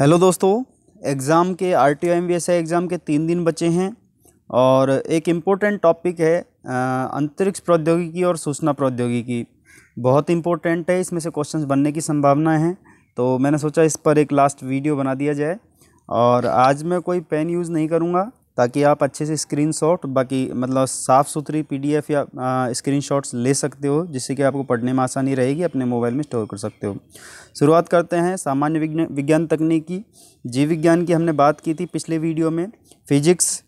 hello दोस्तों exam के R T M exam के तीन दिन बचे हैं और एक इम्पोर्टेंट टॉपिक है अंतरिक्ष प्रौद्योगिकी और सूचना प्रौद्योगिकी बहुत इम्पोर्टेंट है इसमें से क्वेश्चंस बनने की संभावना है तो मैंने सोचा इस पर एक लास्ट वीडियो बना दिया जाए और आज मैं कोई पेन यूज़ नहीं करूँगा ताकि आप अच्छे से स्क्रीनशॉट बाकी मतलब साफ़ सुथरी पीडीएफ या स्क्रीनशॉट्स ले सकते हो जिससे कि आपको पढ़ने में आसानी रहेगी अपने मोबाइल में स्टोर कर सकते हो शुरुआत करते हैं सामान्य विज्ञान तकनीक की जीव विज्ञान की हमने बात की थी पिछले वीडियो में फिजिक्स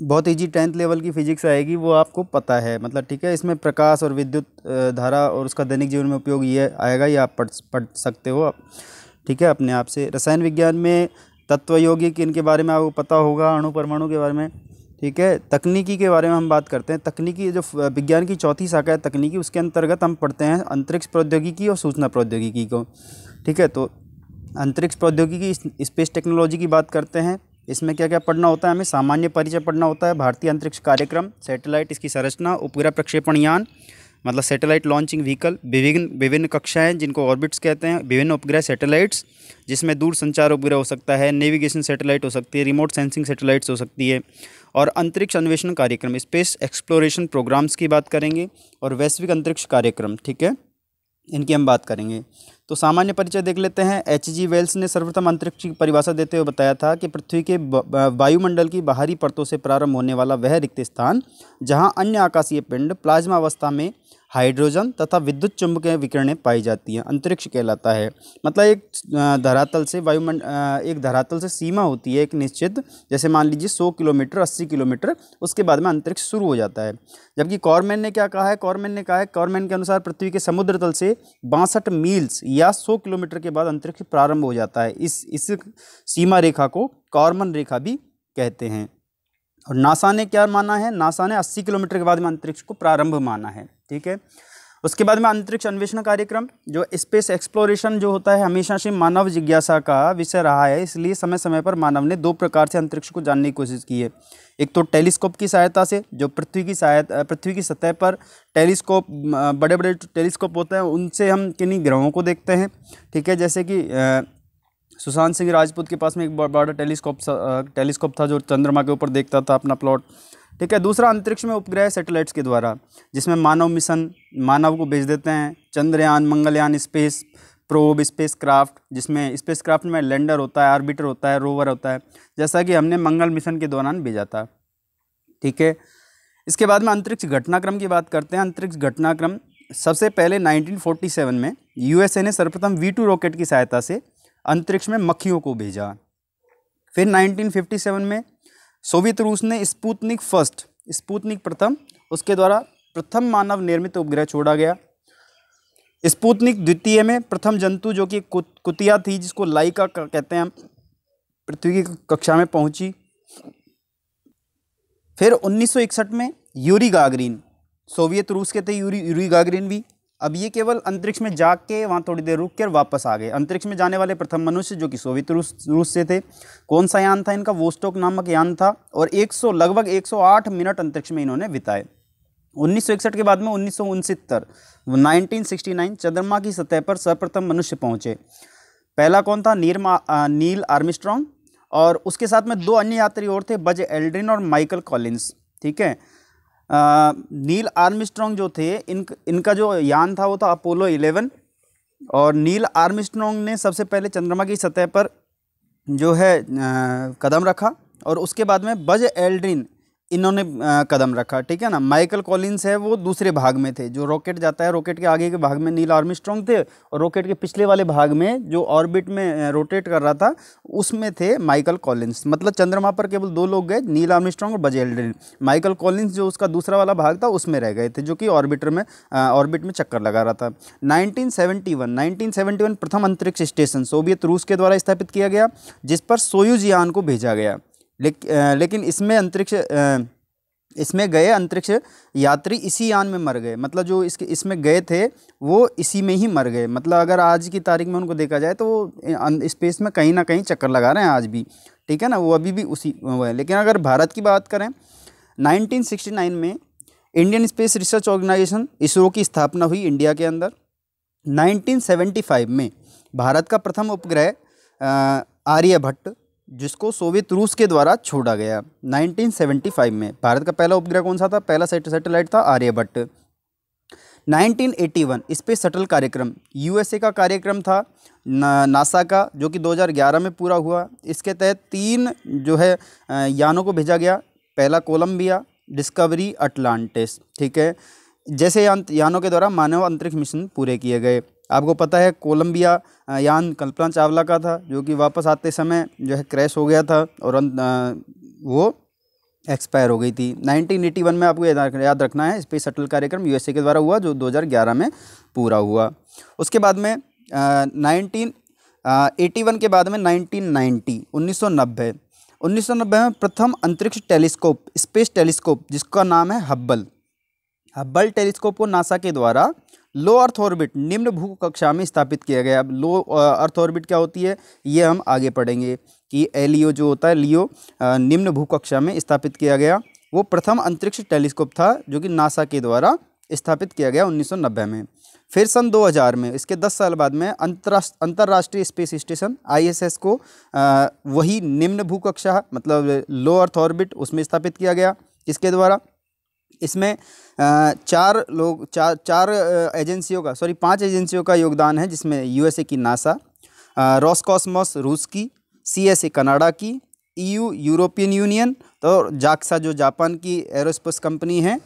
बहुत ईजी टेंथ लेवल की फिजिक्स आएगी वो आपको पता है मतलब ठीक है इसमें प्रकाश और विद्युत धारा और उसका दैनिक जीवन में उपयोग ये आएगा ये आप पढ़ पढ़ सकते हो आप ठीक है अपने आप से रसायन विज्ञान में तत्वयोगी की इनके बारे में आपको पता होगा अणु परमाणु के बारे में ठीक है तकनीकी के बारे में हम बात करते हैं तकनीकी जो विज्ञान की चौथी शाखा है तकनीकी उसके अंतर्गत हम पढ़ते हैं अंतरिक्ष प्रौद्योगिकी और सूचना प्रौद्योगिकी को ठीक है तो अंतरिक्ष प्रौद्योगिकी स्पेस टेक्नोलॉजी की बात करते हैं इसमें क्या क्या पढ़ना होता है हमें सामान्य परिचय पढ़ना होता है भारतीय अंतरिक्ष कार्यक्रम सैटेलाइट इसकी संरचना उपग्रह प्रक्षेपण यान मतलब सैटेलाइट लॉन्चिंग व्हीकल विभिन्न विभिन्न कक्षाएं जिनको ऑर्बिट्स कहते हैं विभिन्न उपग्रह सैटेलाइट्स जिसमें दूर संचार उपग्रह हो सकता है नेविगेशन सैटेलाइट हो सकती है रिमोट सेंसिंग सैटेलाइट्स हो सकती है और अंतरिक्ष अन्वेषण कार्यक्रम स्पेस एक्सप्लोरेशन प्रोग्राम्स की बात करेंगे और वैश्विक अंतरिक्ष कार्यक्रम ठीक है इनकी हम बात करेंगे तो सामान्य परिचय देख लेते हैं एच जी वेल्स ने सर्वप्रथम अंतरिक्ष की परिभाषा देते हुए बताया था कि पृथ्वी के वायुमंडल की बाहरी परतों से प्रारंभ होने वाला वह रिक्त स्थान जहां अन्य आकाशीय पिंड प्लाज्मा अवस्था में हाइड्रोजन तथा विद्युत चुंबकीय विकिरणें पाई जाती हैं अंतरिक्ष कहलाता है मतलब एक धरातल से वायुमंड एक धरातल से सीमा होती है एक निश्चित जैसे मान लीजिए सौ किलोमीटर अस्सी किलोमीटर उसके बाद में अंतरिक्ष शुरू हो जाता है जबकि कॉरमैन ने क्या कहा है कॉरमैन ने कहा है कॉरमैन के अनुसार पृथ्वी के समुद्र तल से बासठ मील्स या सौ किलोमीटर के बाद अंतरिक्ष प्रारंभ हो जाता है इस इस सीमा रेखा को कॉर्मन रेखा भी कहते हैं और नासा ने क्या माना है नासा ने 80 किलोमीटर के बाद में अंतरिक्ष को प्रारंभ माना है ठीक है उसके बाद में अंतरिक्ष अन्वेषण कार्यक्रम जो स्पेस एक्सप्लोरेशन जो होता है हमेशा से मानव जिज्ञासा का विषय रहा है इसलिए समय समय पर मानव ने दो प्रकार से अंतरिक्ष को जानने की कोशिश की है एक तो टेलीस्कोप की सहायता से जो पृथ्वी की सहायता पृथ्वी की सतह पर टेलीस्कोप बड़े बड़े टेलीस्कोप होते हैं उनसे हम किन्हीं ग्रहों को देखते हैं ठीक है जैसे कि सुशांत सिंह राजपूत के पास में एक बड़ा टेलीस्कोप टेलीस्कोप था जो चंद्रमा के ऊपर देखता था अपना प्लॉट ठीक है दूसरा अंतरिक्ष में उपग्रह सैटेलाइट्स के द्वारा जिसमें मानव मिशन मानव को भेज देते हैं Chandrayaan Mangalyaan space probe spacecraft जिसमें स्पेस क्राफ्ट में लैंडर होता है आर्बिटर होता है रोवर होता है जैसा कि हमने मंगल मिशन के दौरान भेजा था ठीक है इसके बाद में अंतरिक्ष घटनाक्रम की बात करते हैं अंतरिक्ष घटनाक्रम सबसे पहले 1947 में यूएसए ने सर्वप्रथम वी टू रॉकेट की सहायता से अंतरिक्ष में मक्खियों को भेजा फिर 1957 में सोवियत रूस ने स्पूतनिक फर्स्ट स्पूतनिक प्रथम उसके द्वारा प्रथम मानव निर्मित उपग्रह छोड़ा गया स्पूतनिक द्वितीय में प्रथम जंतु जो कि कुतिया थी जिसको लाइका कहते हैं हम पृथ्वी की कक्षा में पहुंची फिर 1961 में यूरी गागरीन सोवियत रूस के थे यूरी यूरी गागरीन भी अब ये केवल अंतरिक्ष में जाके वहाँ थोड़ी देर रुक कर वापस आ गए अंतरिक्ष में जाने वाले प्रथम मनुष्य जो कि सोवियत रूस से थे कौन सा यान था इनका वोस्टोक नामक यान था और 100 लगभग 108 मिनट अंतरिक्ष में इन्होंने बिताए उन्नीस के बाद में उन्नीस सौ चंद्रमा की सतह पर सर्वप्रथम मनुष्य पहुँचे पहला कौन था नीर नील आर्मिस्ट्रॉन्ग और उसके साथ में दो अन्य यात्री और थे बज एल्ड्रिन और माइकल कॉलिन्स ठीक है नील आर्मस्ट्रॉन्ग जो थे इन इनका जो यान था वो था अपोलो 11 और नील आर्मस्ट्रॉन्ग ने सबसे पहले चंद्रमा की सतह पर जो है आ, कदम रखा और उसके बाद में बज एल्ड्रिन इन्होंने कदम रखा ठीक है ना माइकल कॉलिंस है वो दूसरे भाग में थे जो रॉकेट जाता है रॉकेट के आगे के भाग में नील स्ट्रॉन्ग थे और रॉकेट के पिछले वाले भाग में जो ऑर्बिट में रोटेट कर रहा था उसमें थे माइकल कॉलिंस मतलब चंद्रमा पर केवल दो लोग गए नील स्ट्रॉन्ग और बजे एल्ड्रिन माइकल कॉलिंस जो उसका दूसरा वाला भाग था उसमें रह गए थे जो कि ऑर्बिटर में ऑर्बिट में चक्कर लगा रहा था नाइनटीन सेवेंटी प्रथम अंतरिक्ष स्टेशन सोवियत रूस के द्वारा स्थापित किया गया जिस पर सोयूजियान यान को भेजा गया लेकिन इसमें अंतरिक्ष इसमें गए अंतरिक्ष यात्री इसी यान में मर गए मतलब जो इसके इसमें गए थे वो इसी में ही मर गए मतलब अगर आज की तारीख में उनको देखा जाए तो वो अं, स्पेस में कहीं ना कहीं चक्कर लगा रहे हैं आज भी ठीक है ना वो अभी भी उसी वो है लेकिन अगर भारत की बात करें 1969 में Indian space research organisation ISRO की स्थापना हुई इंडिया के अंदर नाइनटीन में भारत का प्रथम उपग्रह आर्यभट्ट जिसको सोवियत रूस के द्वारा छोड़ा गया 1975 में भारत का पहला उपग्रह कौन सा था पहला सैटेलाइट था आर्यभट्ट 1981 स्पेस शटल कार्यक्रम यूएसए का कार्यक्रम था ना, नासा का जो कि 2011 में पूरा हुआ इसके तहत तीन जो है यानों को भेजा गया पहला कोलंबिया डिस्कवरी अटलांटिस ठीक है जैसे यान यानों के द्वारा मानव अंतरिक्ष मिशन पूरे किए गए आपको पता है कोलंबिया यान कल्पना चावला का था जो कि वापस आते समय जो है क्रैश हो गया था और अं, वो एक्सपायर हो गई थी 1981 में आपको याद रखना है स्पेस शटल कार्यक्रम यूएसए के द्वारा हुआ जो 2011 में पूरा हुआ उसके बाद में नाइनटीन एटी वन के बाद में 1990 1990 1990 में प्रथम अंतरिक्ष टेलीस्कोप स्पेस टेलीस्कोप जिसका नाम है हब्बल हब्बल टेलीस्कोप को नासा के द्वारा लो अर्थ ऑर्बिट निम्न भू कक्षा में स्थापित किया गया अब लो अर्थ ऑर्बिट क्या होती है ये हम आगे पढ़ेंगे कि एलियो जो होता है लियो निम्न भू कक्षा में स्थापित किया गया वो प्रथम अंतरिक्ष टेलीस्कोप था जो कि नासा के द्वारा स्थापित किया गया 1990 में फिर सन 2000 में इसके 10 साल बाद में अंतर्राष्ट्रीय स्पेस स्टेशन आईएसएस को आ, वही निम्न भू कक्षा मतलब लो अर्थ ऑर्बिट उसमें स्थापित किया गया इसके द्वारा इसमें चार लोग चार चार एजेंसियों का सॉरी पांच एजेंसियों का योगदान है जिसमें यूएसए की नासा रॉसकॉसमोस रूस की सीएसए कनाडा की ईयू यूरोपियन यूनियन तो जाक्सा जो जापान की एरोस्पेस कंपनी है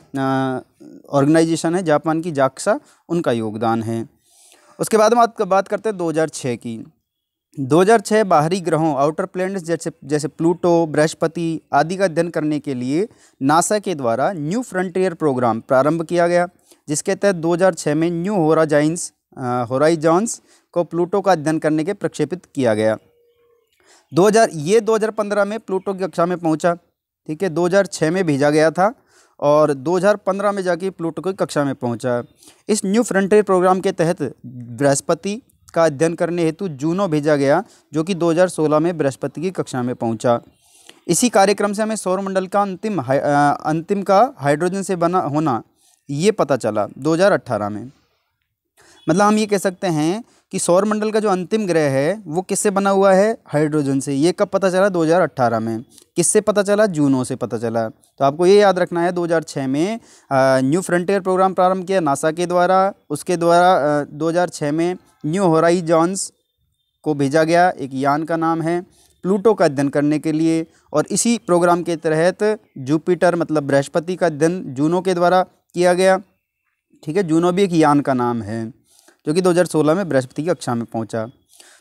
ऑर्गेनाइजेशन है जापान की जाक्सा उनका योगदान है उसके बाद हम बात करते हैं दो की 2006 बाहरी ग्रहों आउटर प्लैनेट्स जैसे जैसे प्लूटो बृहस्पति आदि का अध्ययन करने के लिए नासा के द्वारा न्यू फ्रंटियर प्रोग्राम प्रारंभ किया गया जिसके तहत 2006 में न्यू होराजाइंस होराइजॉन्स को प्लूटो का अध्ययन करने के प्रक्षेपित किया गया 2000 ये 2015 में प्लूटो की कक्षा में पहुंचा ठीक है 2006 में भेजा गया था और 2015 में जाके प्लूटो की कक्षा में पहुंचा इस न्यू फ्रंटियर प्रोग्राम के तहत बृहस्पति का अध्ययन करने हेतु जूनो भेजा गया जो कि 2016 में बृहस्पति की कक्षा में पहुंचा इसी कार्यक्रम से हमें सौरमंडल का अंतिम अंतिम का हाइड्रोजन से बना होना ये पता चला 2018 में मतलब हम ये कह सकते हैं कि सौरमंडल का जो अंतिम ग्रह है वो किससे बना हुआ है हाइड्रोजन से ये कब पता चला 2018 में किससे पता चला जूनो से पता चला तो आपको ये याद रखना है 2006 में न्यू फ्रंटियर प्रोग्राम प्रारंभ किया नासा के द्वारा उसके द्वारा 2006 में न्यू होराइजॉन्स को भेजा गया एक यान का नाम है प्लूटो का अध्ययन करने के लिए और इसी प्रोग्राम के तहत जुपिटर मतलब बृहस्पति का अध्ययन जूनो के द्वारा किया गया ठीक है जूनो भी एक यान का नाम है जो कि 2016 में बृहस्पति की कक्षा में पहुंचा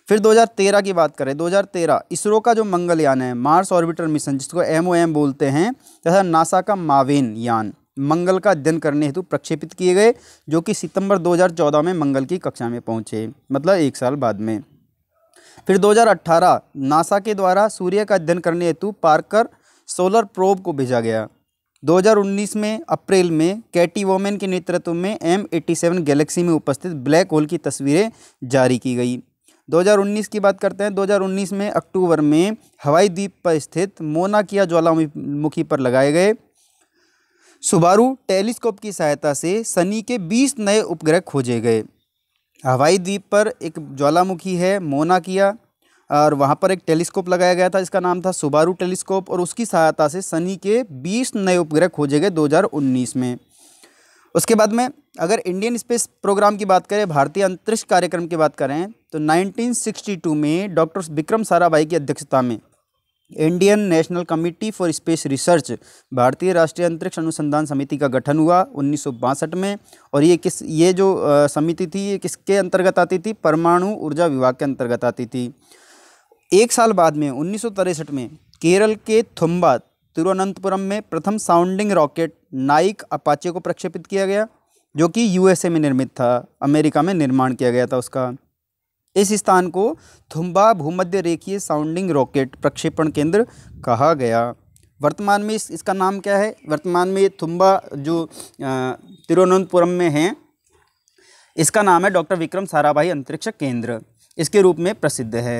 फिर 2013 की बात करें 2013 इसरो का जो मंगल यान है मार्स ऑर्बिटर मिशन जिसको एम बोलते हैं तथा नासा का मावेन यान मंगल का अध्ययन करने हेतु प्रक्षेपित किए गए जो कि सितंबर 2014 में मंगल की कक्षा में पहुंचे मतलब एक साल बाद में फिर 2018 नासा के द्वारा सूर्य का अध्ययन करने हेतु पार्कर सोलर प्रोब को भेजा गया 2019 में अप्रैल में कैटी वोमेन के नेतृत्व में एम 87 गैलेक्सी में उपस्थित ब्लैक होल की तस्वीरें जारी की गई 2019 की बात करते हैं 2019 में अक्टूबर में हवाई द्वीप पर स्थित मोनाकिया ज्वालामुखी पर लगाए गए सुबारू टेलीस्कोप की सहायता से शनि के 20 नए उपग्रह खोजे गए हवाई द्वीप पर एक ज्वालामुखी है मोना किया और वहाँ पर एक टेलीस्कोप लगाया गया था जिसका नाम था सुबारू टेलीस्कोप और उसकी सहायता से शनि के 20 नए उपग्रह खोजे गए 2019 में उसके बाद में अगर इंडियन स्पेस प्रोग्राम की बात करें भारतीय अंतरिक्ष कार्यक्रम की बात करें तो 1962 में डॉक्टर विक्रम साराभाई की अध्यक्षता में Indian national committee for space research भारतीय राष्ट्रीय अंतरिक्ष अनुसंधान समिति का गठन हुआ उन्नीस में और ये किस ये जो समिति थी ये किसके अंतर्गत आती थी परमाणु ऊर्जा विभाग के अंतर्गत आती थी एक साल बाद में उन्नीस में केरल के थुम्बा तिरुवनंतपुरम में प्रथम साउंडिंग रॉकेट नाइक अपाचे को प्रक्षेपित किया गया जो कि यूएसए में निर्मित था अमेरिका में निर्माण किया गया था उसका इस स्थान को थुम्बा भूमध्य रेखीय साउंडिंग रॉकेट प्रक्षेपण केंद्र कहा गया वर्तमान में इस इसका नाम क्या है वर्तमान में थुम्बा जो तिरुवनंतपुरम में है इसका नाम है डॉक्टर विक्रम साराभाई अंतरिक्ष केंद्र इसके रूप में प्रसिद्ध है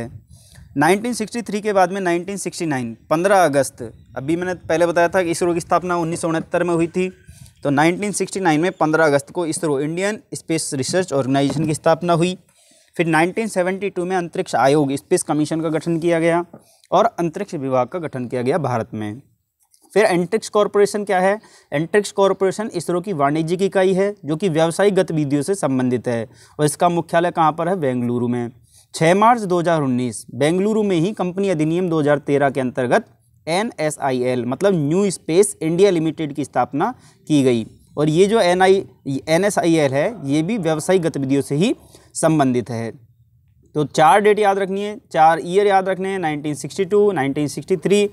1963 के बाद में 1969 15 अगस्त अभी मैंने पहले बताया था कि इसरो की स्थापना उन्नीस में हुई थी तो 1969 में 15 अगस्त को ISRO Indian space research organisation की स्थापना हुई फिर 1972 में अंतरिक्ष आयोग स्पेस कमीशन का गठन किया गया और अंतरिक्ष विभाग का गठन किया गया भारत में फिर एंट्रिक्स कॉरपोरेशन क्या है एंट्रिक्स कॉरपोरेशन इसरो की वाणिज्यिक इकाई है जो कि व्यावसायिक गतिविधियों से संबंधित है और इसका मुख्यालय कहाँ पर है बेंगलुरु में 6 मार्च 2019 बेंगलुरु में ही कंपनी अधिनियम 2013 के अंतर्गत एन मतलब न्यू स्पेस इंडिया लिमिटेड की स्थापना की गई और ये जो एन आई है ये भी व्यावसायिक गतिविधियों से ही संबंधित है तो चार डेट याद रखनी है चार ईयर याद रखने हैं 1962, 1963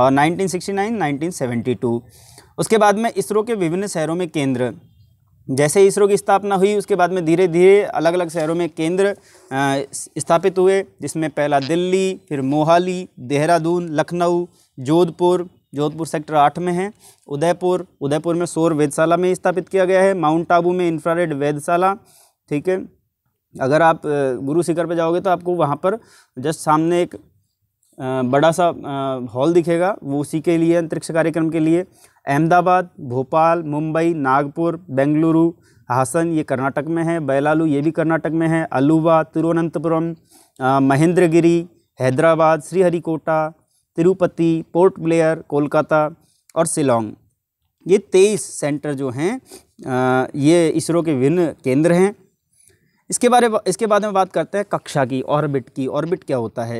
और 1969, 1972 उसके बाद में इसरो के विभिन्न शहरों में केंद्र जैसे इसरो की स्थापना हुई उसके बाद में धीरे धीरे अलग अलग शहरों में केंद्र स्थापित हुए जिसमें पहला दिल्ली फिर मोहाली देहरादून लखनऊ जोधपुर जोधपुर सेक्टर आठ में है उदयपुर उदयपुर में सौर वेधशाला में स्थापित किया गया है माउंट आबू में इंफ्रारेड वेधशाला ठीक है अगर आप गुरु शिखर पर जाओगे तो आपको वहाँ पर जस्ट सामने एक बड़ा सा हॉल दिखेगा वो उसी के लिए अंतरिक्ष कार्यक्रम के लिए अहमदाबाद भोपाल मुंबई नागपुर बेंगलुरु हासन ये कर्नाटक में है बैलालू ये भी कर्नाटक में है अलुवा तिरुवनंतपुरम महेंद्रगिरी हैदराबाद श्रीहरिकोटा तिरुपति पोर्ट ब्लेयर कोलकाता और सिलोंग ये तेईस सेंटर जो हैं ये इसरो के विभिन्न केंद्र हैं इसके बारे इसके बाद में बात करते हैं कक्षा की ऑर्बिट की ऑर्बिट क्या होता है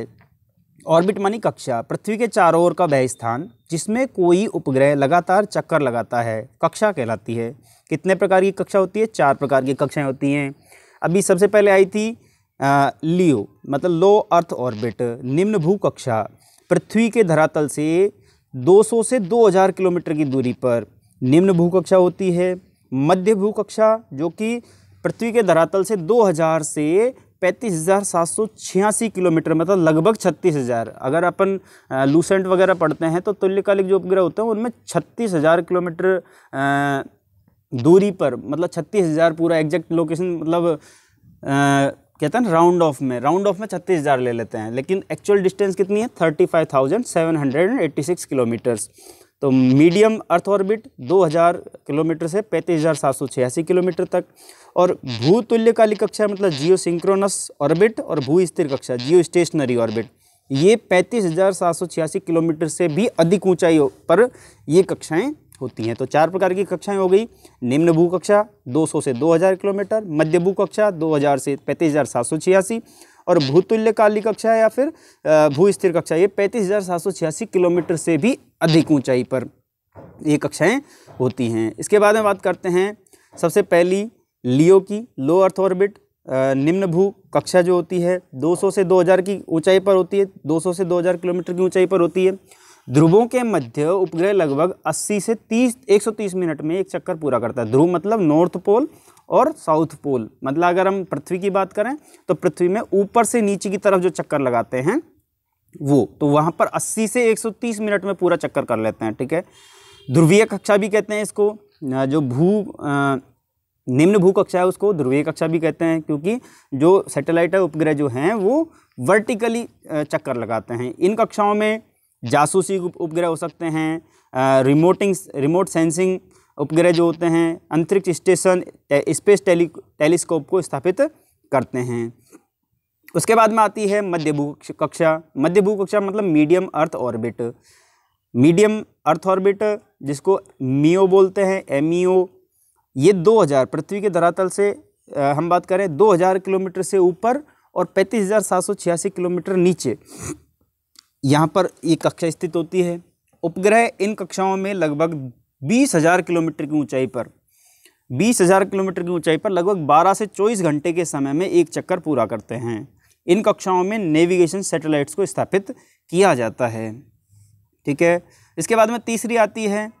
ऑर्बिट मानी कक्षा पृथ्वी के चारों ओर का वह स्थान जिसमें कोई उपग्रह लगातार चक्कर लगाता है कक्षा कहलाती है कितने प्रकार की कक्षा होती है चार प्रकार की कक्षाएं होती हैं अभी सबसे पहले आई थी आ, लियो मतलब लो अर्थ ऑर्बिट निम्न भू कक्षा पृथ्वी के धरातल से 200 से 2000 किलोमीटर की दूरी पर निम्न भू कक्षा होती है मध्य भू कक्षा जो कि पृथ्वी के धरातल से 2000 से पैंतीस हज़ार सात सौ छियासी किलोमीटर मतलब लगभग छत्तीस हज़ार अगर अपन लूसेंट वगैरह पढ़ते हैं तो तुल्यकालिक जो उपग्रह होते हैं उनमें छत्तीस हज़ार किलोमीटर दूरी पर मतलब छत्तीस हज़ार पूरा एग्जैक्ट लोकेशन मतलब कहते हैं राउंड ऑफ में राउंड ऑफ में छत्तीस हज़ार ले लेते हैं लेकिन एक्चुअल डिस्टेंस कितनी है thirty five thousand seven hundred and eighty six kilometres तो मीडियम अर्थ ऑर्बिट 2000 किलोमीटर से पैंतीस किलोमीटर तक और भूतुल्यकालिक कक्षा मतलब जियो सिंक्रोनस ऑर्बिट और भू स्थिर कक्षा जियो स्टेशनरी ऑर्बिट ये पैंतीस किलोमीटर से भी अधिक ऊंचाई पर ये कक्षाएं होती हैं तो चार प्रकार की कक्षाएं हो गई निम्न भू कक्षा 200 से 2000 किलोमीटर मध्य भू कक्षा 2000 से पैंतीस और भूतुल्यकाली कक्षा या फिर भूस्थिर कक्षा ये पैंतीस किलोमीटर से भी अधिक ऊंचाई पर ये कक्षाएं होती हैं इसके बाद में बात करते हैं सबसे पहली लियो की लो अर्थ ऑर्बिट निम्न भू कक्षा जो होती है 200 से 2000 की ऊंचाई पर होती है 200 से 2000 किलोमीटर की ऊंचाई पर होती है ध्रुवों के मध्य उपग्रह लगभग 80 से 30 130 मिनट में एक चक्कर पूरा करता है ध्रुव मतलब नॉर्थ पोल और साउथ पोल मतलब अगर हम पृथ्वी की बात करें तो पृथ्वी में ऊपर से नीचे की तरफ जो चक्कर लगाते हैं वो तो वहाँ पर 80 से 130 मिनट में पूरा चक्कर कर लेते हैं ठीक है ध्रुवीय कक्षा भी कहते हैं इसको जो भू निम्न भू कक्षा है उसको ध्रुवीय कक्षा भी कहते हैं क्योंकि जो सैटेलाइट है उपग्रह जो हैं वो वर्टिकली चक्कर लगाते हैं इन कक्षाओं में जासूसी उपग्रह हो सकते हैं रिमोटिंग रिमोट सेंसिंग उपग्रह जो होते हैं अंतरिक्ष स्टेशन स्पेस टेली टेलीस्कोप को स्थापित करते हैं उसके बाद में आती है मध्य भू कक्षा मध्य भू कक्षा मतलब medium earth orbit medium earth orbit जिसको मीओ e बोलते हैं एम e ये 2000 पृथ्वी के धरातल से हम बात करें 2000 किलोमीटर से ऊपर और पैंतीस किलोमीटर नीचे यहाँ पर ये कक्षा स्थित होती है उपग्रह इन कक्षाओं में लगभग बीस हज़ार किलोमीटर की ऊंचाई पर बीस हज़ार किलोमीटर की ऊंचाई पर लगभग 12 से 24 घंटे के समय में एक चक्कर पूरा करते हैं इन कक्षाओं में नेविगेशन सैटेलाइट्स को स्थापित किया जाता है ठीक है इसके बाद में तीसरी आती है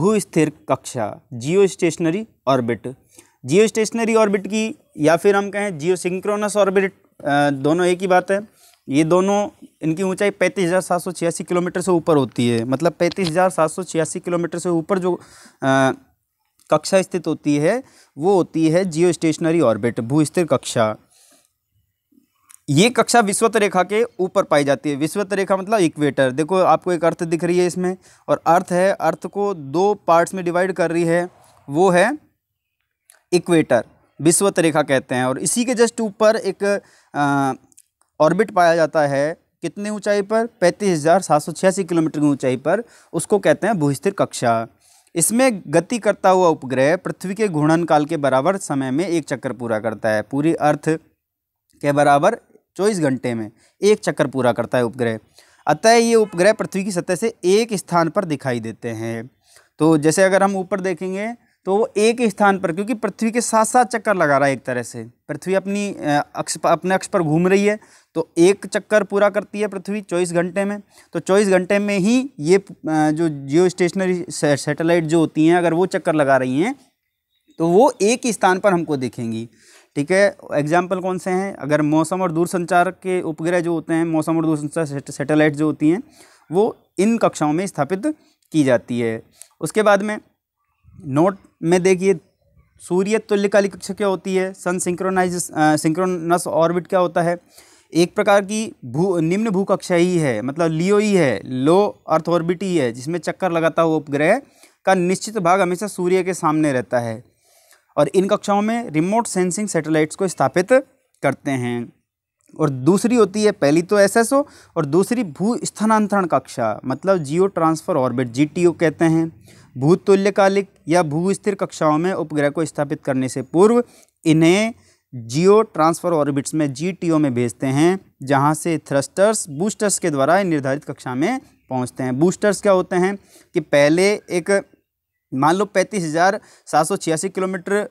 भूस्थिर कक्षा geostationary orbit geostationary orbit की या फिर हम कहें जियो सिंक्रोनस ऑर्बिट दोनों एक ही बात है ये दोनों इनकी ऊंचाई पैंतीस हज़ार सात सौ छियासी किलोमीटर से ऊपर होती है मतलब पैंतीस हज़ार सात सौ छियासी किलोमीटर से ऊपर जो आ, कक्षा स्थित होती है वो होती है जियो स्टेशनरी ऑर्बिट भूस्थिर कक्षा ये कक्षा विश्वत रेखा के ऊपर पाई जाती है विश्वत रेखा मतलब इक्वेटर देखो आपको एक अर्थ दिख रही है इसमें और अर्थ है अर्थ को दो पार्ट्स में डिवाइड कर रही है वो है इक्वेटर विश्वत रेखा कहते हैं और इसी के जस्ट ऊपर एक आ, ऑर्बिट पाया जाता है कितने ऊंचाई पर पैंतीस हज़ार सात सौ छियासी किलोमीटर की ऊंचाई पर उसको कहते हैं भूस्थिर कक्षा इसमें गति करता हुआ उपग्रह पृथ्वी के घूर्णन काल के बराबर समय में एक चक्कर पूरा करता है पूरी अर्थ के बराबर चौबीस घंटे में एक चक्कर पूरा करता है उपग्रह अतः ये उपग्रह पृथ्वी की सतह से एक स्थान पर दिखाई देते हैं तो जैसे अगर हम ऊपर देखेंगे तो वो एक ही स्थान पर क्योंकि पृथ्वी के साथ साथ चक्कर लगा रहा है एक तरह से पृथ्वी अपनी अक्ष अपने अक्ष पर घूम रही है तो एक चक्कर पूरा करती है पृथ्वी चौबीस घंटे में तो चौबीस घंटे में ही ये जो जियो स्टेशनरी सेटेलाइट जो होती हैं अगर वो चक्कर लगा रही हैं तो वो एक ही स्थान पर हमको दिखेंगी ठीक है एग्जाम्पल कौन से हैं अगर मौसम और दूरसंचार के उपग्रह जो होते हैं मौसम और दूरसंचार सेटेलाइट जो होती हैं वो इन कक्षाओं में स्थापित की जाती है उसके बाद में नोट में देखिए सूर्य तुल्यकालिक कक्षा क्या होती है सन सिंक्रोनाइज सिंक्रोनस ऑर्बिट क्या होता है एक प्रकार की भू निम्न भू कक्षा ही है मतलब लियो ही है लो अर्थ ऑर्बिट ही है जिसमें चक्कर लगाता हुआ उपग्रह का निश्चित भाग हमेशा सूर्य के सामने रहता है और इन कक्षाओं में रिमोट सेंसिंग सैटेलाइट्स को स्थापित करते हैं और दूसरी होती है पहली तो एस और दूसरी भू स्थानांतरण कक्षा मतलब जियो ट्रांसफ़र ऑर्बिट जी कहते हैं भूतुल्यकालिक या भूस्थिर कक्षाओं में उपग्रह को स्थापित करने से पूर्व इन्हें जियो ट्रांसफर ऑर्बिट्स में जी में भेजते हैं जहाँ से थ्रस्टर्स बूस्टर्स के द्वारा निर्धारित कक्षा में पहुँचते हैं बूस्टर्स क्या होते हैं कि पहले एक मान लो पैंतीस हज़ार सात सौ छियासी किलोमीटर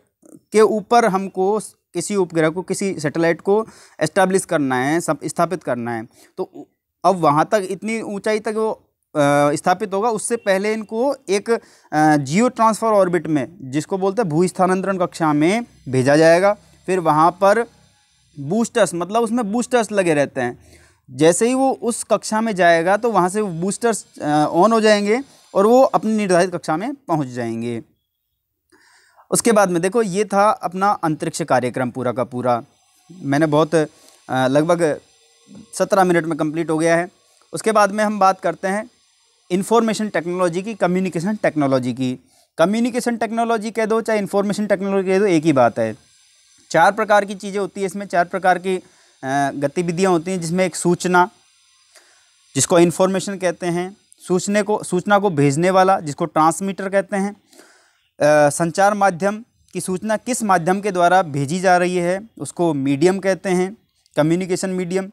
के ऊपर हमको किसी उपग्रह को किसी सैटेलाइट को एस्टैब्लिश करना है स्थापित करना है तो अब वहाँ तक इतनी ऊंचाई तक वो स्थापित होगा उससे पहले इनको एक जियो ट्रांसफ़र ऑर्बिट में जिसको बोलते हैं भू स्थानांतरण कक्षा में भेजा जाएगा फिर वहाँ पर बूस्टर्स मतलब उसमें बूस्टर्स लगे रहते हैं जैसे ही वो उस कक्षा में जाएगा तो वहाँ से बूस्टर्स ऑन हो जाएंगे और वो अपनी निर्धारित कक्षा में पहुँच जाएंगे उसके बाद में देखो ये था अपना अंतरिक्ष कार्यक्रम पूरा का पूरा मैंने बहुत लगभग सत्रह मिनट में कंप्लीट हो गया है उसके बाद में हम बात करते हैं इन्फॉर्मेशन टेक्नोलॉजी की कम्युनिकेशन टेक्नोलॉजी की कम्युनिकेशन टेक्नोलॉजी कह दो चाहे इन्फॉर्मेशन टेक्नोलॉजी कह दो एक ही बात है चार प्रकार की चीज़ें होती है इसमें चार प्रकार की गतिविधियाँ होती हैं जिसमें एक सूचना जिसको इन्फॉर्मेशन कहते हैं सूचने को सूचना को भेजने वाला जिसको ट्रांसमीटर कहते हैं आ, संचार माध्यम की सूचना किस माध्यम के द्वारा भेजी जा रही है उसको मीडियम कहते हैं कम्युनिकेशन मीडियम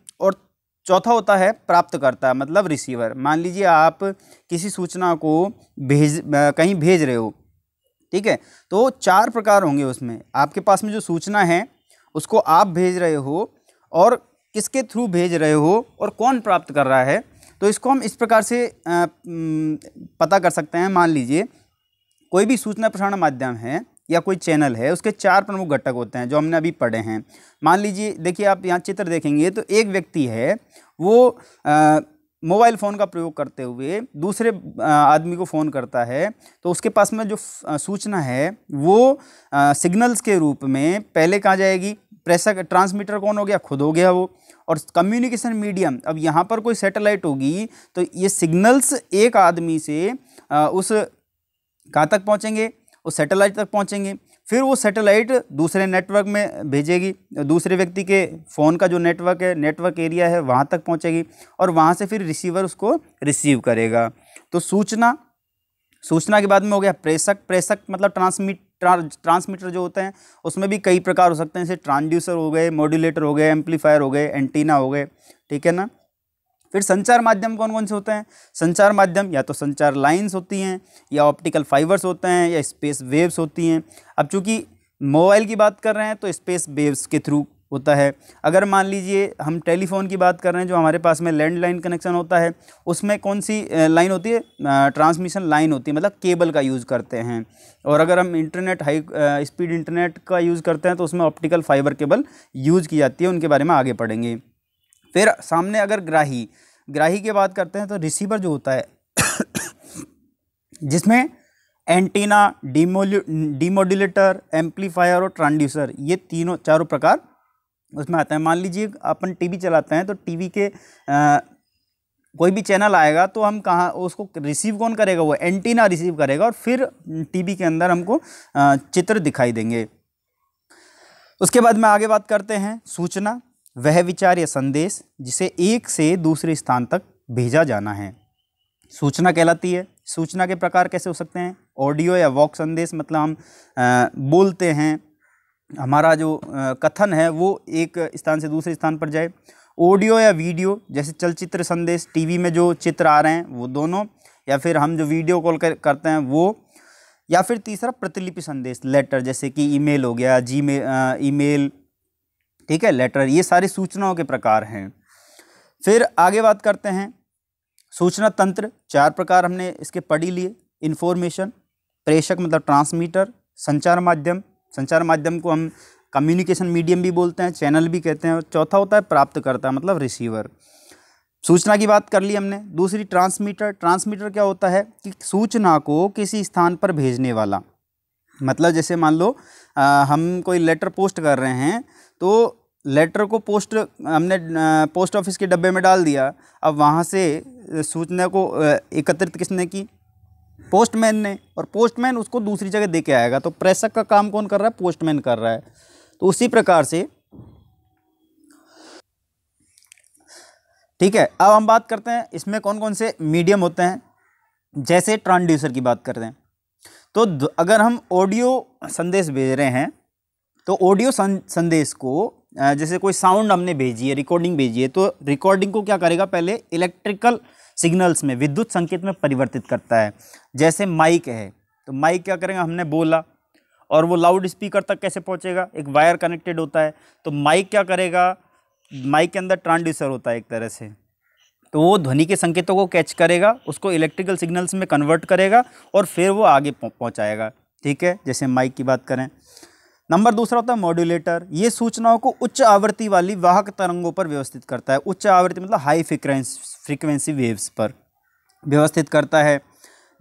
चौथा होता है प्राप्तकर्ता मतलब रिसीवर मान लीजिए आप किसी सूचना को भेज कहीं भेज रहे हो ठीक है तो चार प्रकार होंगे उसमें आपके पास में जो सूचना है उसको आप भेज रहे हो और किसके थ्रू भेज रहे हो और कौन प्राप्त कर रहा है तो इसको हम इस प्रकार से पता कर सकते हैं मान लीजिए कोई भी सूचना प्रसारण माध्यम है या कोई चैनल है उसके चार प्रमुख घटक होते हैं जो हमने अभी पढ़े हैं मान लीजिए देखिए आप यहाँ चित्र देखेंगे तो एक व्यक्ति है वो मोबाइल फ़ोन का प्रयोग करते हुए दूसरे आदमी को फ़ोन करता है तो उसके पास में जो सूचना है वो सिग्नल्स के रूप में पहले कहाँ जाएगी प्रेसर ट्रांसमीटर कौन हो गया खुद हो गया वो और कम्युनिकेशन मीडियम अब यहाँ पर कोई सैटेलाइट होगी तो ये सिग्नल्स एक आदमी से उस कहाँ तक पहुँचेंगे वो सैटेलाइट तक पहुँचेंगे फिर वो सैटेलाइट दूसरे नेटवर्क में भेजेगी दूसरे व्यक्ति के फ़ोन का जो नेटवर्क है नेटवर्क एरिया है वहाँ तक पहुँचेगी और वहाँ से फिर रिसीवर उसको रिसीव करेगा तो सूचना सूचना के बाद में हो गया प्रेषक प्रेषक मतलब ट्रांसमिट ट्रांसमीटर जो होते हैं उसमें भी कई प्रकार हो सकते हैं जैसे ट्रांसड्यूसर हो गए मॉड्यूलेटर हो गए एम्पलीफायर हो गए एंटीना हो गए ठीक है ना फिर संचार माध्यम कौन कौन से होते हैं संचार माध्यम या तो संचार लाइन्स होती हैं या ऑप्टिकल फाइबर्स होते हैं या स्पेस वेव्स होती हैं अब चूँकि मोबाइल की बात कर रहे हैं तो स्पेस वेव्स के थ्रू होता है अगर मान लीजिए हम टेलीफोन की बात कर रहे हैं जो हमारे पास में लैंडलाइन कनेक्शन होता है उसमें कौन सी लाइन होती है ट्रांसमिशन लाइन होती है मतलब केबल का यूज़ करते हैं और अगर हम इंटरनेट हाई स्पीड इंटरनेट का यूज़ करते हैं तो उसमें ऑप्टिकल फाइबर केबल यूज़ की जाती है उनके बारे में आगे पढ़ेंगे फिर सामने अगर ग्राही ग्राही की बात करते हैं तो रिसीवर जो होता है जिसमें एंटीना डीमोल्यू डीमोडुलेटर एम्पलीफायर और ट्रांड्यूसर ये तीनों चारों प्रकार उसमें आते हैं मान लीजिए अपन टीवी चलाते हैं तो टीवी के आ, कोई भी चैनल आएगा तो हम कहाँ उसको रिसीव कौन करेगा वो एंटीना रिसीव करेगा और फिर टीवी के अंदर हमको चित्र दिखाई देंगे उसके बाद में आगे बात करते हैं सूचना वह विचार या संदेश जिसे एक से दूसरे स्थान तक भेजा जाना है सूचना कहलाती है सूचना के प्रकार कैसे हो सकते हैं ऑडियो या वॉक संदेश मतलब हम बोलते हैं हमारा जो कथन है वो एक स्थान से दूसरे स्थान पर जाए ऑडियो या वीडियो जैसे चलचित्र संदेश टीवी में जो चित्र आ रहे हैं वो दोनों या फिर हम जो वीडियो कॉल कर, करते हैं वो या फिर तीसरा प्रतिलिपि संदेश लेटर जैसे कि ईमेल हो गया जी मे ईमेल ठीक है लेटर ये सारी सूचनाओं के प्रकार हैं फिर आगे बात करते हैं सूचना तंत्र चार प्रकार हमने इसके पढ़ी लिए इन्फॉर्मेशन प्रेषक मतलब ट्रांसमीटर संचार माध्यम संचार माध्यम को हम कम्युनिकेशन मीडियम भी बोलते हैं चैनल भी कहते हैं और चौथा होता है प्राप्त करता मतलब रिसीवर सूचना की बात कर ली हमने दूसरी ट्रांसमीटर ट्रांसमीटर क्या होता है कि सूचना को किसी स्थान पर भेजने वाला मतलब जैसे मान लो आ, हम कोई लेटर पोस्ट कर रहे हैं तो लेटर को पोस्ट हमने पोस्ट ऑफिस के डब्बे में डाल दिया अब वहाँ से सूचना को एकत्रित किसने की पोस्टमैन ने और पोस्टमैन उसको दूसरी जगह दे के आएगा तो प्रेषक का काम कौन कर रहा है पोस्टमैन कर रहा है तो उसी प्रकार से ठीक है अब हम बात करते हैं इसमें कौन कौन से मीडियम होते हैं जैसे ट्रांसड्यूसर की बात करते हैं तो अगर हम ऑडियो संदेश भेज रहे हैं तो ऑडियो संदेश को जैसे कोई साउंड हमने भेजी है रिकॉर्डिंग भेजी है तो रिकॉर्डिंग को क्या करेगा पहले इलेक्ट्रिकल सिग्नल्स में विद्युत संकेत में परिवर्तित करता है जैसे माइक है तो माइक क्या करेगा हमने बोला और वो लाउड स्पीकर तक कैसे पहुंचेगा एक वायर कनेक्टेड होता है तो माइक क्या करेगा माइक के अंदर ट्रांसड्यूसर होता है एक तरह से तो वो ध्वनि के संकेतों को कैच करेगा उसको इलेक्ट्रिकल सिग्नल्स में कन्वर्ट करेगा और फिर वो आगे पहुँचाएगा ठीक है जैसे माइक की बात करें नंबर दूसरा होता है मॉड्यूलेटर ये सूचनाओं को उच्च आवृत्ति वाली वाहक तरंगों पर व्यवस्थित करता है उच्च आवृत्ति मतलब हाई फ्रिक्वेंस फ्रिक्वेंसी वेव्स पर व्यवस्थित करता है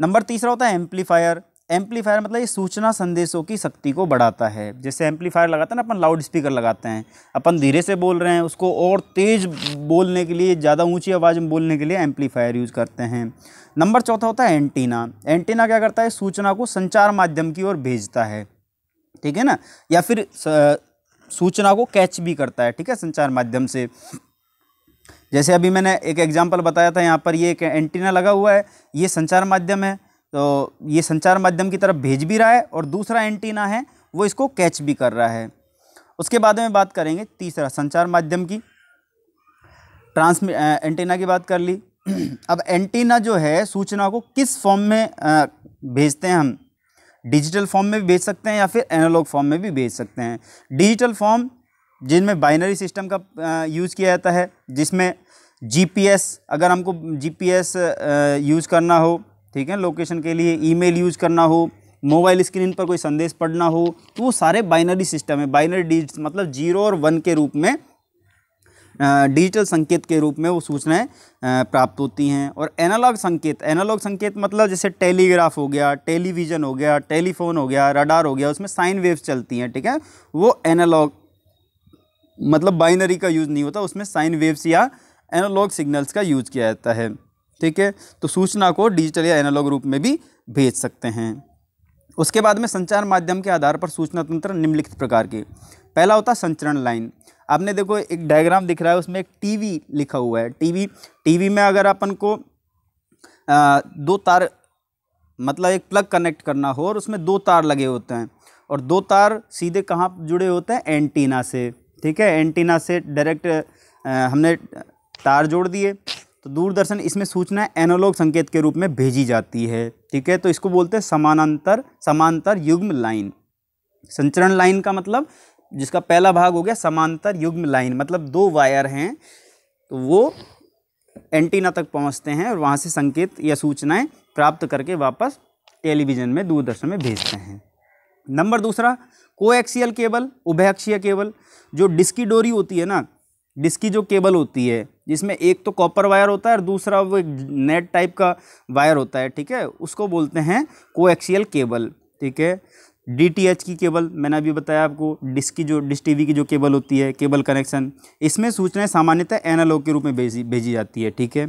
नंबर तीसरा होता है एम्पलीफायर एम्पलीफायर मतलब ये सूचना संदेशों की शक्ति को बढ़ाता है जैसे एम्पलीफायर लगाते हैं ना अपन लाउड स्पीकर लगाते हैं अपन धीरे से बोल रहे हैं उसको और तेज़ बोलने के लिए ज़्यादा ऊंची आवाज़ में बोलने के लिए एम्पलीफायर यूज़ करते हैं नंबर चौथा होता है एंटीना एंटीना क्या करता है सूचना को संचार माध्यम की ओर भेजता है ठीक है ना या फिर सूचना को कैच भी करता है ठीक है संचार माध्यम से जैसे अभी मैंने एक एग्जाम्पल बताया था यहाँ पर ये एक एंटीना लगा हुआ है ये संचार माध्यम है तो ये संचार माध्यम की तरफ भेज भी रहा है और दूसरा एंटीना है वो इसको कैच भी कर रहा है उसके बाद में बात करेंगे तीसरा संचार माध्यम की ट्रांसमिट एंटीना की बात कर ली अब एंटीना जो है सूचना को किस फॉर्म में भेजते हैं हम डिजिटल फॉर्म में भी भेज सकते हैं या फिर एनालॉग फॉर्म में भी भेज सकते हैं डिजिटल फॉर्म जिनमें बाइनरी सिस्टम का यूज़ किया जाता है जिसमें जीपीएस अगर हमको जीपीएस यूज़ करना हो ठीक है लोकेशन के लिए ईमेल यूज़ करना हो मोबाइल स्क्रीन पर कोई संदेश पढ़ना हो तो वो सारे बाइनरी सिस्टम है बाइनरी डिजिट्स मतलब जीरो और वन के रूप में डिजिटल संकेत के रूप में वो सूचनाएं प्राप्त होती हैं और एनालॉग संकेत एनालॉग संकेत मतलब जैसे टेलीग्राफ हो गया टेलीविज़न हो गया टेलीफोन हो गया रडार हो गया उसमें साइन वेव्स चलती हैं ठीक है वो एनालॉग मतलब बाइनरी का यूज़ नहीं होता उसमें साइन वेव्स या एनालॉग सिग्नल्स का यूज़ किया जाता है ठीक है तो सूचना को डिजिटल या एनालॉग रूप में भी भेज सकते हैं उसके बाद में संचार माध्यम के आधार पर सूचना तंत्र निम्नलिखित प्रकार के पहला होता संचरण लाइन आपने देखो एक डायग्राम दिख रहा है उसमें एक टीवी लिखा हुआ है टीवी टीवी में अगर अपन को आ, दो तार मतलब एक प्लग कनेक्ट करना हो और उसमें दो तार लगे होते हैं और दो तार सीधे कहाँ जुड़े होते हैं एंटीना से ठीक है एंटीना से डायरेक्ट हमने तार जोड़ दिए तो दूरदर्शन इसमें सूचना एनालॉग संकेत के रूप में भेजी जाती है ठीक है तो इसको बोलते हैं समानांतर समांतर युग्म लाइन संचरण लाइन का मतलब जिसका पहला भाग हो गया समांतर युग्म लाइन मतलब दो वायर हैं तो वो एंटीना तक पहुंचते हैं और वहाँ से संकेत या सूचनाएं प्राप्त करके वापस टेलीविज़न में दूरदर्शन में भेजते हैं नंबर दूसरा कोएक्सियल केबल उभयक्षीय केबल जो डिस्की डोरी होती है ना डिस्की जो केबल होती है जिसमें एक तो कॉपर वायर होता है और दूसरा वो नेट टाइप का वायर होता है ठीक है उसको बोलते हैं कोएक्सियल केबल ठीक है डीटीएच की केबल मैंने अभी बताया आपको डिस्क की जो डिश टीवी की जो केबल होती है केबल कनेक्शन इसमें सूचनाएं सामान्यतः एनालॉग के रूप में भेजी भेजी जाती है ठीक है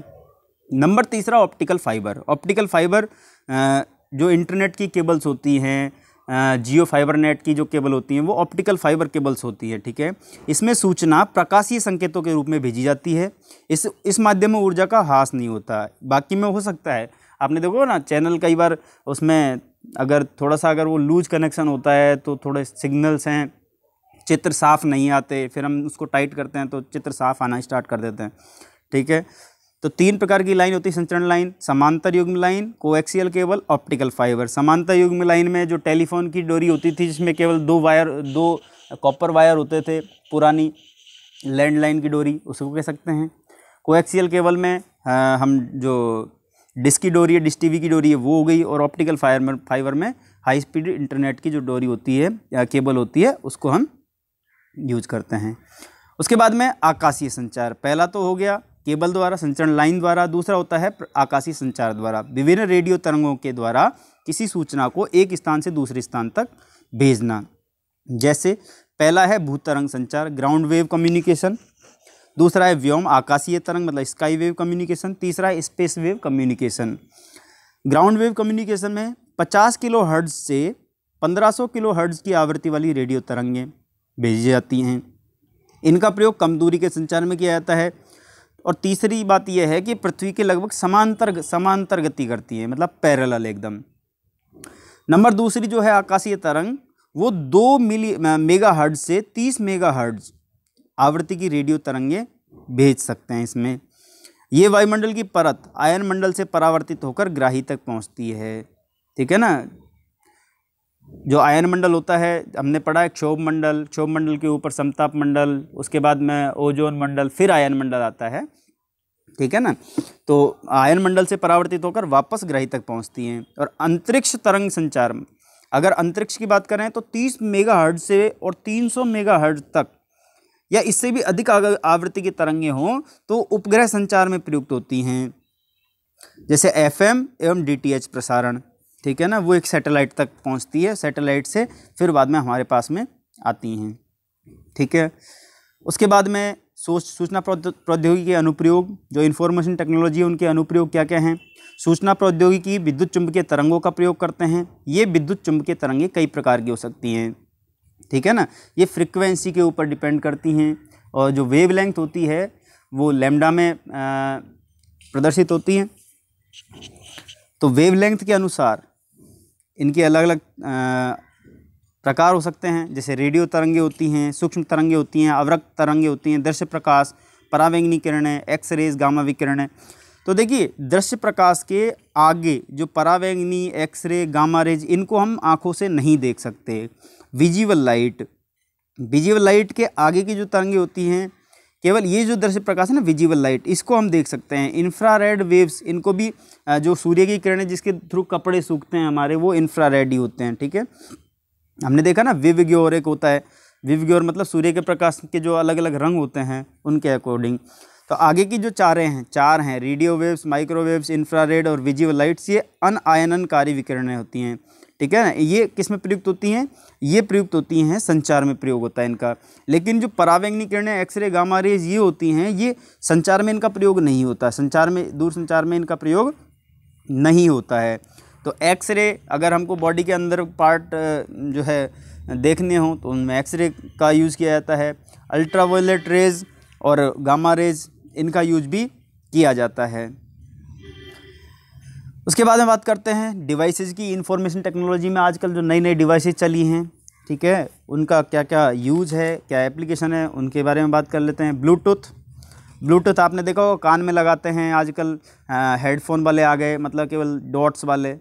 नंबर तीसरा ऑप्टिकल फाइबर ऑप्टिकल फाइबर जो इंटरनेट की केबल्स होती हैं जियो फाइबर नेट की जो केबल होती हैं वो ऑप्टिकल फाइबर केबल्स होती है ठीक है इसमें सूचना प्रकाशीय संकेतों के रूप में भेजी जाती है इस इस माध्यम में ऊर्जा का हास नहीं होता बाकी में हो सकता है आपने देखो ना चैनल कई बार उसमें अगर थोड़ा सा अगर वो लूज कनेक्शन होता है तो थोड़े सिग्नल्स हैं चित्र साफ़ नहीं आते फिर हम उसको टाइट करते हैं तो चित्र साफ आना स्टार्ट कर देते हैं ठीक है तो तीन प्रकार की लाइन होती है संचरण लाइन समांतर युग्म line coaxial cable optical fibre समांतर युग्म लाइन में जो टेलीफोन की डोरी होती थी जिसमें केवल दो वायर दो कॉपर वायर होते थे पुरानी लैंडलाइन की डोरी उसको कह सकते हैं कोएक्सियल केबल में आ, हम जो डिस्क की डोरी है डिस टीवी की डोरी है वो हो गई और ऑप्टिकल फायर में फाइबर में हाई स्पीड इंटरनेट की जो डोरी होती है या केबल होती है उसको हम यूज करते हैं उसके बाद में आकाशीय संचार पहला तो हो गया केबल द्वारा संचरण लाइन द्वारा दूसरा होता है आकाशीय संचार द्वारा विभिन्न रेडियो तरंगों के द्वारा किसी सूचना को एक स्थान से दूसरे स्थान तक भेजना जैसे पहला है भूतरंग संचार ग्राउंड वेव कम्युनिकेशन दूसरा है व्योम आकाशीय तरंग मतलब स्काई वेव कम्युनिकेशन तीसरा है space wave communication ground wave communication में 50 किलो हर्ट्ज से 1500 किलो हर्ट्ज की आवृत्ति वाली रेडियो तरंगें भेजी जाती हैं इनका प्रयोग कम दूरी के संचार में किया जाता है और तीसरी बात यह है कि पृथ्वी के लगभग समांतर समांतर गति करती है मतलब पैरल एकदम नंबर दूसरी जो है आकाशीय तरंग वो दो मिली मेगा हर्ट्ज से तीस मेगा हर्ट्ज आवृत्ति की रेडियो तरंगे भेज सकते हैं इसमें ये वायुमंडल की परत आयन मंडल से परावर्तित होकर ग्राही तक पहुंचती है ठीक है ना जो आयन मंडल होता है हमने पढ़ा है क्षोभ मंडल क्षोभ मंडल के ऊपर समताप मंडल उसके बाद में ओजोन मंडल फिर आयन मंडल आता है ठीक है ना तो आयन मंडल से परावर्तित होकर वापस ग्राही तक पहुँचती हैं और अंतरिक्ष तरंग संचार अगर अंतरिक्ष की बात करें तो 30 मेगा से और 300 सौ तक या इससे भी अधिक आवृत्ति की तरंगें हों तो उपग्रह संचार में प्रयुक्त होती हैं जैसे एफएम एवं डीटीएच प्रसारण ठीक है ना वो एक सैटेलाइट तक पहुंचती है सैटेलाइट से फिर बाद में हमारे पास में आती हैं ठीक है उसके बाद में सोच सूचना प्रौद्योगिकी के अनुप्रयोग जो इन्फॉर्मेशन टेक्नोलॉजी है उनके अनुप्रयोग क्या क्या हैं सूचना प्रौद्योगिकी विद्युत चुंबकीय तरंगों का प्रयोग करते हैं ये विद्युत चुंबकीय तरंगें कई प्रकार की हो सकती हैं ठीक है ना ये फ्रिक्वेंसी के ऊपर डिपेंड करती हैं और जो वेव लेंथ होती है वो लेमडा में प्रदर्शित होती हैं तो वेव लेंथ के अनुसार इनके अलग अलग प्रकार हो सकते हैं जैसे रेडियो तरंगे होती हैं सूक्ष्म तरंगे होती हैं अवरक तरंगे होती हैं दृश्य प्रकाश परावैंगनी किरणें एक्स रेज गामा है तो देखिए दृश्य प्रकाश के आगे जो परावैंगनी एक्स रे गामा रेज इनको हम आँखों से नहीं देख सकते विजिवल लाइट विजिवल लाइट के आगे की जो तरंगें होती हैं केवल ये जो दृश्य प्रकाश है ना विजिबल लाइट इसको हम देख सकते हैं इंफ्रारेड वेव्स इनको भी जो सूर्य की किरणें जिसके थ्रू कपड़े सूखते हैं हमारे वो इंफ्रारेड ही होते हैं ठीक है हमने देखा ना विवग्योर एक होता है विवग्योर मतलब सूर्य के प्रकाश के जो अलग अलग रंग होते हैं उनके अकॉर्डिंग तो आगे की जो चारें हैं चार हैं रेडियो वेव्स माइक्रोवेव्स इंफ्रारेड और विजिबल लाइट्स ये अनआयनकारी विकिरणें होती हैं ठीक है ना ये किस में प्रयुक्त होती हैं ये प्रयुक्त होती हैं संचार में प्रयोग होता है इनका लेकिन जो परावैंगनी किरणें एक्सरे गामा रेज ये होती हैं ये संचार में इनका प्रयोग नहीं होता संचार में दूर संचार में इनका प्रयोग नहीं होता है तो एक्सरे अगर हमको बॉडी के अंदर पार्ट जो है देखने हों तो उनमें एक्सरे का यूज़ किया जाता है अल्ट्रावायलेट रेज और गामा रेज इनका यूज भी किया जाता है उसके बाद में बात करते हैं डिवाइसेस की इंफॉर्मेशन टेक्नोलॉजी में आजकल जो नई नई डिवाइसेस चली हैं ठीक है उनका क्या क्या यूज़ है क्या एप्लीकेशन है उनके बारे में बात कर लेते हैं ब्लूटूथ ब्लूटूथ आपने देखा होगा कान में लगाते हैं आजकल हेडफोन वाले आ गए मतलब केवल डॉट्स वाले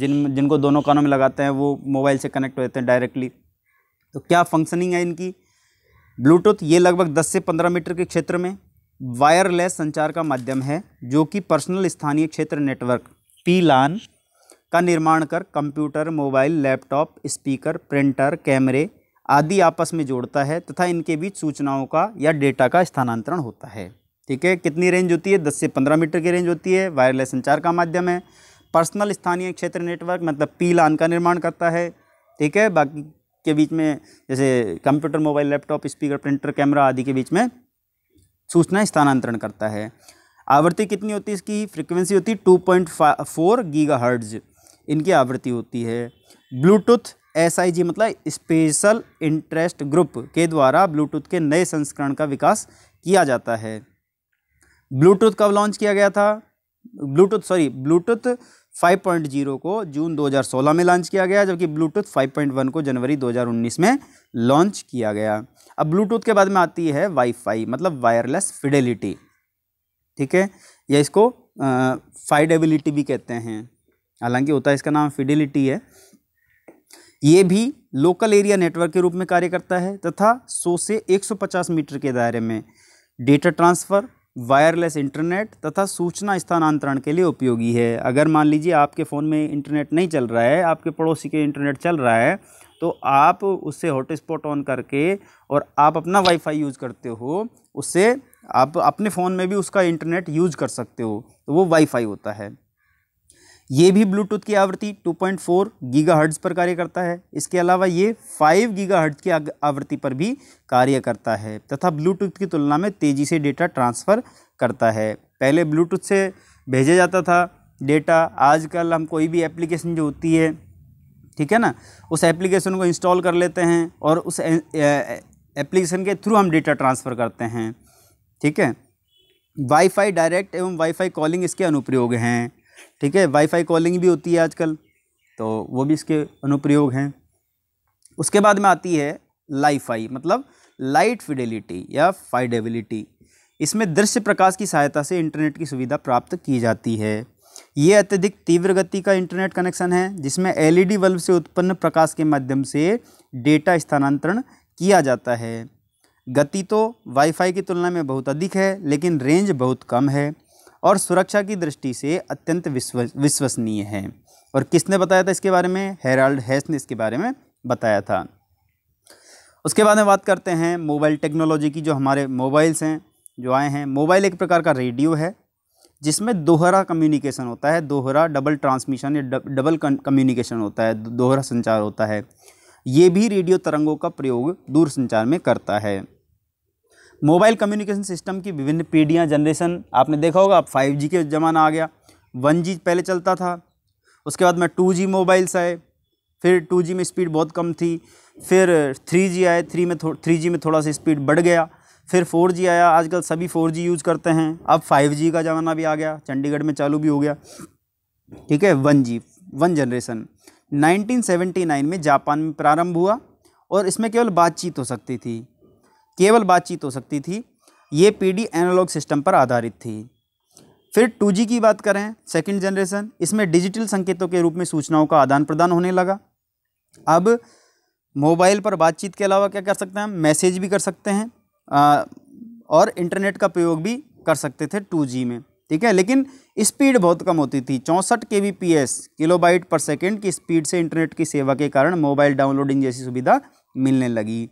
जिन जिनको दोनों कानों में लगाते हैं वो मोबाइल से कनेक्ट होते हैं डायरेक्टली तो क्या फंक्शनिंग है इनकी ब्लूटूथ ये लगभग 10 से 15 मीटर के क्षेत्र में वायरलेस संचार का माध्यम है जो कि पर्सनल स्थानीय क्षेत्र नेटवर्क पीलान का निर्माण कर computer mobile laptop speaker printer कैमरे आदि आपस में जोड़ता है तथा इनके बीच सूचनाओं का या डेटा का स्थानांतरण होता है ठीक है कितनी रेंज होती है 10 से 15 मीटर की रेंज होती है वायरलेस संचार का माध्यम है पर्सनल स्थानीय क्षेत्र नेटवर्क मतलब पी लान का निर्माण करता है ठीक है बाकी के बीच में जैसे computer mobile laptop speaker printer camera आदि के बीच में सूचना स्थानांतरण करता है आवृत्ति कितनी होती है इसकी फ्रिक्वेंसी होती है टू पॉइंट फोर गीगा इनकी आवृत्ति होती है ब्लूटूथ एस आई जी मतलब स्पेशल इंटरेस्ट ग्रुप के द्वारा ब्लूटूथ के नए संस्करण का विकास किया जाता है ब्लूटूथ कब लॉन्च किया गया था ब्लूटूथ सॉरी ब्लूटूथ 5.0 को जून 2016 में लॉन्च किया गया जबकि ब्लूटूथ 5.1 को जनवरी 2019 में लॉन्च किया गया अब ब्लूटूथ के बाद में आती है वाईफाई मतलब वायरलेस फिडेलिटी ठीक है या इसको फाइडेबिलिटी भी कहते हैं हालांकि होता है इसका नाम फिडिलिटी है ये भी लोकल एरिया नेटवर्क के रूप में कार्य करता है तथा 100 से 150 मीटर के दायरे में डेटा ट्रांसफ़र वायरलेस इंटरनेट तथा सूचना स्थानांतरण के लिए उपयोगी है अगर मान लीजिए आपके फ़ोन में इंटरनेट नहीं चल रहा है आपके पड़ोसी के इंटरनेट चल रहा है तो आप उससे हॉटस्पॉट ऑन करके और आप अपना वाईफाई यूज़ करते हो उससे आप अपने फ़ोन में भी उसका इंटरनेट यूज कर सकते हो तो वो वाईफाई होता है ये भी ब्लूटूथ की आवृत्ति 2.4 गीगाहर्ट्ज़ पर कार्य करता है इसके अलावा ये 5 गीगाहर्ट्ज़ की आवृत्ति पर भी कार्य करता है तथा ब्लूटूथ की तुलना में तेज़ी से डेटा ट्रांसफ़र करता है पहले ब्लूटूथ से भेजा जाता था डेटा आजकल हम कोई भी एप्लीकेशन जो होती है ठीक है ना उस एप्लीकेशन को इंस्टॉल कर लेते हैं और उस एप्लीकेशन के थ्रू हम डेटा ट्रांसफ़र करते हैं ठीक है वाईफाई डायरेक्ट एवं वाईफाई कॉलिंग इसके अनुप्रयोग हैं ठीक है वाईफाई कॉलिंग भी होती है आजकल तो वो भी इसके अनुप्रयोग हैं उसके बाद में आती है लाईफाई मतलब लाइट फिडेलिटी या फाइडेबिलिटी इसमें दृश्य प्रकाश की सहायता से इंटरनेट की सुविधा प्राप्त की जाती है ये अत्यधिक तीव्र गति का इंटरनेट कनेक्शन है जिसमें एलईडी बल्ब e से उत्पन्न प्रकाश के माध्यम से डेटा स्थानांतरण किया जाता है गति तो वाईफाई की तुलना में बहुत अधिक है लेकिन रेंज बहुत कम है और सुरक्षा की दृष्टि से अत्यंत विश्व विश्वसनीय है और किसने बताया था इसके बारे में हेराल्ड हैस ने इसके बारे में बताया था उसके बाद में बात करते हैं मोबाइल टेक्नोलॉजी की जो हमारे मोबाइल्स हैं जो आए हैं मोबाइल एक प्रकार का रेडियो है जिसमें दोहरा कम्युनिकेशन होता है दोहरा डबल ट्रांसमिशन या डबल कम्युनिकेशन होता है दोहरा संचार होता है ये भी रेडियो तरंगों का प्रयोग दूर संचार में करता है मोबाइल कम्युनिकेशन सिस्टम की विभिन्न पीढ़ियाँ जनरेशन आपने देखा होगा अब फाइव जी के ज़माना आ गया वन जी पहले चलता था उसके बाद में टू जी मोबाइल्स आए फिर टू जी में स्पीड बहुत कम थी फिर थ्री जी आए थ्री में थ्री जी में थोड़ा सा स्पीड बढ़ गया फिर फोर जी आया आजकल सभी फोर जी यूज़ करते हैं अब फाइव जी का ज़माना भी आ गया चंडीगढ़ में चालू भी हो गया ठीक है वन जी वन जनरेशन 1979 में जापान में प्रारंभ हुआ और इसमें केवल बातचीत हो सकती थी केवल बातचीत हो सकती थी ये पीढ़ी एनालॉग सिस्टम पर आधारित थी फिर 2G की बात करें सेकंड जनरेशन इसमें डिजिटल संकेतों के रूप में सूचनाओं का आदान प्रदान होने लगा अब मोबाइल पर बातचीत के अलावा क्या कर सकते हैं हम मैसेज भी कर सकते हैं आ, और इंटरनेट का प्रयोग भी कर सकते थे 2G में ठीक है लेकिन स्पीड बहुत कम होती थी चौंसठ K B P S kilobyte per second की स्पीड से इंटरनेट की सेवा के कारण मोबाइल डाउनलोडिंग जैसी सुविधा मिलने लगी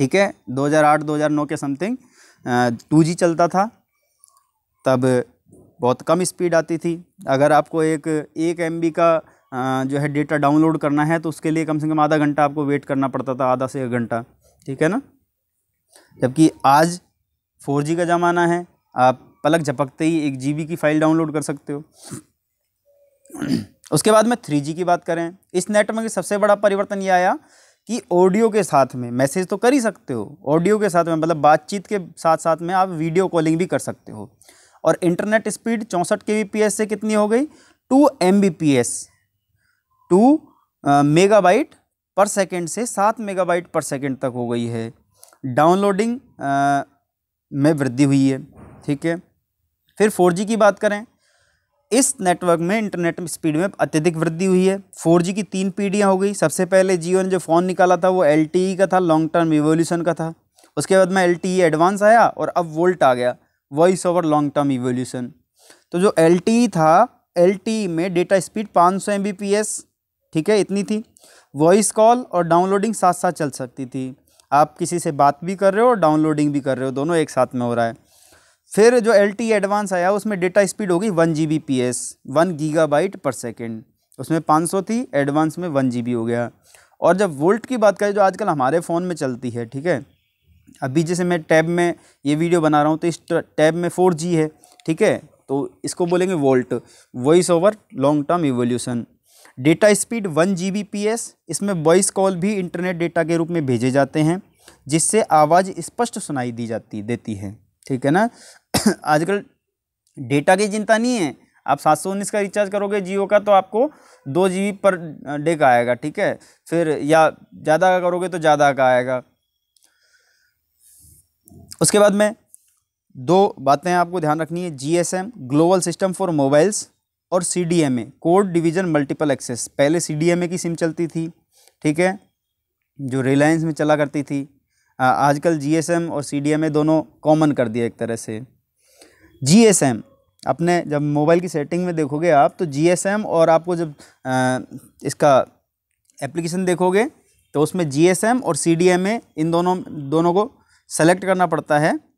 ठीक है 2008-2009 के समथिंग टू जी चलता था तब बहुत कम स्पीड आती थी अगर आपको एक एक एम का जो है डेटा डाउनलोड करना है तो उसके लिए कम से कम आधा घंटा आपको वेट करना पड़ता था आधा से एक घंटा ठीक है ना जबकि आज फोर का ज़माना है आप पलक झपकते ही एक जी की फ़ाइल डाउनलोड कर सकते हो उसके बाद में थ्री की बात करें इस नेटवर्क में सबसे बड़ा परिवर्तन ये आया कि ऑडियो के साथ में मैसेज तो कर ही सकते हो ऑडियो के साथ में मतलब बातचीत के साथ साथ में आप वीडियो कॉलिंग भी कर सकते हो और इंटरनेट स्पीड चौंसठ के से कितनी हो गई two M B P S two megabyte per second से सात मेगाबाइट पर सेकेंड तक हो गई है डाउनलोडिंग में वृद्धि हुई है ठीक है फिर 4G की बात करें इस नेटवर्क में इंटरनेट स्पीड में अत्यधिक वृद्धि हुई है 4G की तीन पीढ़ियाँ हो गई सबसे पहले जियो ने जो फ़ोन निकाला था वो एल e का था लॉन्ग टर्म इवोल्यूशन का था उसके बाद में एल एडवांस e आया और अब वोल्ट आ गया voice over long term evolution तो जो एल e था एल में डेटा स्पीड पाँच सौ ठीक है इतनी थी वॉइस कॉल और डाउनलोडिंग साथ साथ चल सकती थी आप किसी से बात भी कर रहे हो और डाउनलोडिंग भी कर रहे हो दोनों एक साथ में हो रहा है फिर जो एल टी एडवांस आया उसमें डेटा स्पीड होगी one G B P S one gigabyte per second उसमें पाँच सौ थी एडवांस में वन जी बी हो गया और जब वोल्ट की बात करें जो आजकल हमारे फ़ोन में चलती है ठीक है अभी जैसे मैं टैब में ये वीडियो बना रहा हूँ तो इस टैब में फोर जी है ठीक है तो इसको बोलेंगे VoLTE voice over long term evolution data speed one G B P S इसमें वॉइस कॉल भी इंटरनेट डेटा के रूप में भेजे जाते हैं जिससे आवाज़ स्पष्ट सुनाई दी जाती देती है ठीक है ना आजकल डेटा की चिंता नहीं है आप सात सौ उन्नीस का रिचार्ज करोगे जियो का तो आपको दो जी बी पर डे का आएगा ठीक है फिर या ज़्यादा का करोगे तो ज़्यादा का आएगा उसके बाद में दो बातें आपको ध्यान रखनी है GSM global system for mobiles और C D M A code division multiple access पहले सी डी एम ए की सिम चलती थी ठीक है जो रिलायंस में चला करती थी आजकल जी एस एम और सी डी एम ए दोनों कॉमन कर दिया एक तरह से जी अपने जब मोबाइल की सेटिंग में देखोगे आप तो जी और आपको जब आ, इसका एप्लीकेशन देखोगे तो उसमें जी और सी इन दोनों दोनों को सेलेक्ट करना पड़ता है